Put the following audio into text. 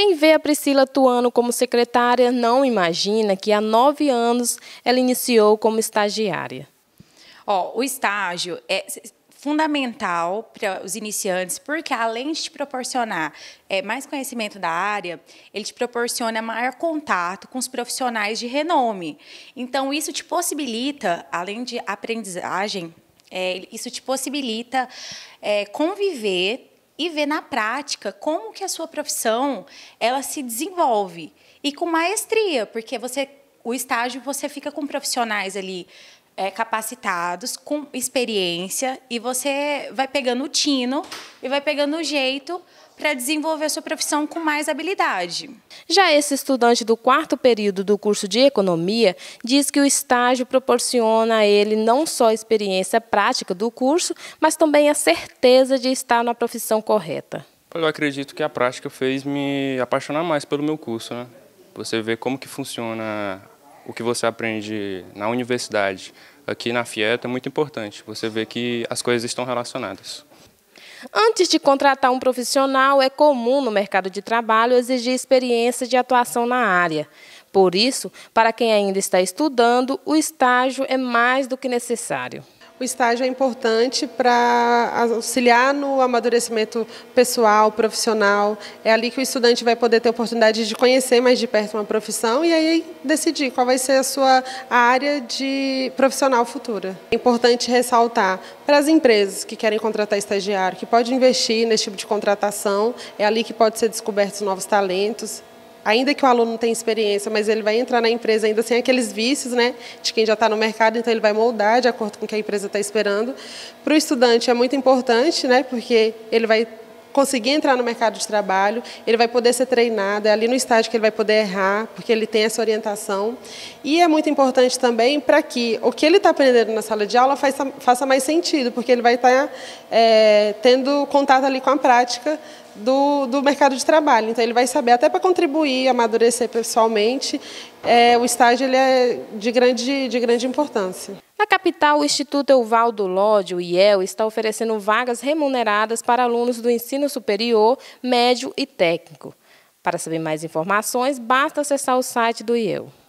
Quem vê a Priscila atuando como secretária não imagina que há nove anos ela iniciou como estagiária. o estágio é fundamental para os iniciantes, porque além de te proporcionar é, mais conhecimento da área, ele te proporciona maior contato com os profissionais de renome. Então, isso te possibilita, além de aprendizagem, é, isso te possibilita é, conviver e ver na prática como que a sua profissão ela se desenvolve e com maestria, porque você o estágio você fica com profissionais ali é, capacitados, com experiência e você vai pegando o tino e vai pegando o jeito para desenvolver sua profissão com mais habilidade. Já esse estudante do quarto período do curso de economia diz que o estágio proporciona a ele não só a experiência prática do curso, mas também a certeza de estar na profissão correta. Eu acredito que a prática fez me apaixonar mais pelo meu curso, né? Você vê como que funciona o que você aprende na universidade, aqui na FIETA, é muito importante. Você vê que as coisas estão relacionadas. Antes de contratar um profissional, é comum no mercado de trabalho exigir experiência de atuação na área. Por isso, para quem ainda está estudando, o estágio é mais do que necessário o estágio é importante para auxiliar no amadurecimento pessoal, profissional. É ali que o estudante vai poder ter oportunidade de conhecer mais de perto uma profissão e aí decidir qual vai ser a sua área de profissional futura. É importante ressaltar para as empresas que querem contratar estagiário, que pode investir nesse tipo de contratação, é ali que pode ser descobertos novos talentos, ainda que o aluno não tenha experiência, mas ele vai entrar na empresa ainda sem aqueles vícios né, de quem já está no mercado, então ele vai moldar de acordo com o que a empresa está esperando. Para o estudante é muito importante, né, porque ele vai conseguir entrar no mercado de trabalho, ele vai poder ser treinado, é ali no estágio que ele vai poder errar, porque ele tem essa orientação. E é muito importante também para que o que ele está aprendendo na sala de aula faça, faça mais sentido, porque ele vai estar tá, é, tendo contato ali com a prática do, do mercado de trabalho. Então, ele vai saber, até para contribuir, amadurecer pessoalmente, é, o estágio ele é de grande, de grande importância. Na capital, o Instituto Euvaldo Lodge, o IEL, está oferecendo vagas remuneradas para alunos do ensino superior, médio e técnico. Para saber mais informações, basta acessar o site do IEL.